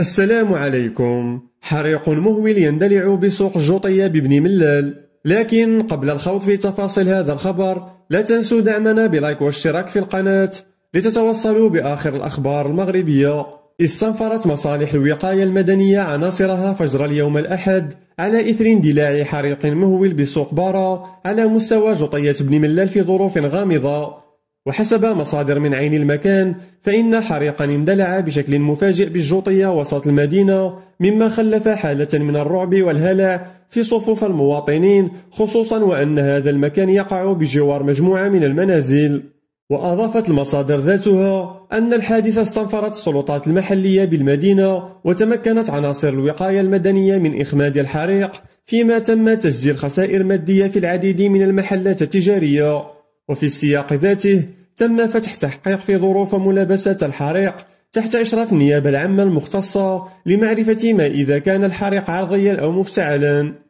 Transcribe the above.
السلام عليكم حريق مهول يندلع بسوق جوطية بابن ملال لكن قبل الخوض في تفاصيل هذا الخبر لا تنسوا دعمنا بلايك واشتراك في القناة لتتوصلوا بآخر الأخبار المغربية استنفرت مصالح الوقاية المدنية عناصرها فجر اليوم الأحد على إثر اندلاع حريق مهول بسوق بارا على مستوى جطية بن ملال في ظروف غامضة وحسب مصادر من عين المكان فإن حريقا اندلع بشكل مفاجئ بالجوطية وسط المدينة مما خلف حالة من الرعب والهلع في صفوف المواطنين خصوصا وأن هذا المكان يقع بجوار مجموعة من المنازل وأضافت المصادر ذاتها أن الحادثة استنفرت السلطات المحلية بالمدينة وتمكنت عناصر الوقاية المدنية من إخماد الحريق فيما تم تسجيل خسائر مادية في العديد من المحلات التجارية وفي السياق ذاته تم فتح تحقيق في ظروف ملابسة الحريق تحت إشراف النيابة العامة المختصة لمعرفة ما إذا كان الحريق عرضيا أو مفتعلا